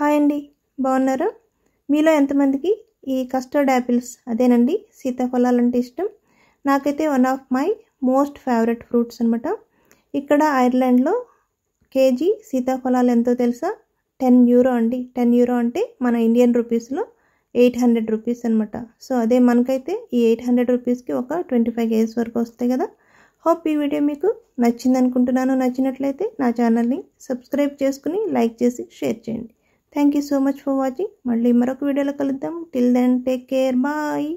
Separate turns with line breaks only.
hi అండి బాగున్నారా మీలో ఎంతమందికి ఈ కస్టర్డ్ యాపిల్స్ అదేనండి సీతాఫలాలు అంటే ఇష్టం నాకైతే one of my most favourite fruits అనమాట ఇక్కడ ఐర్లాండ్లో కేజీ సీతాఫలాలు ఎంతో తెలుసా టెన్ యూరో అండి టెన్ యూరో అంటే మన ఇండియన్ రూపీస్లో ఎయిట్ హండ్రెడ్ రూపీస్ అనమాట సో అదే మనకైతే ఈ ఎయిట్ హండ్రెడ్ రూపీస్కి ఒక ట్వంటీ ఫైవ్ కేజీస్ వరకు వస్తాయి కదా హోప్ ఈ వీడియో మీకు నచ్చిందనుకుంటున్నాను నచ్చినట్లయితే నా ఛానల్ని సబ్స్క్రైబ్ చేసుకుని లైక్ చేసి షేర్ చేయండి thank you so much for watching మళ్ళీ మరొక వీడియోలో కలుద్దాం till then take care bye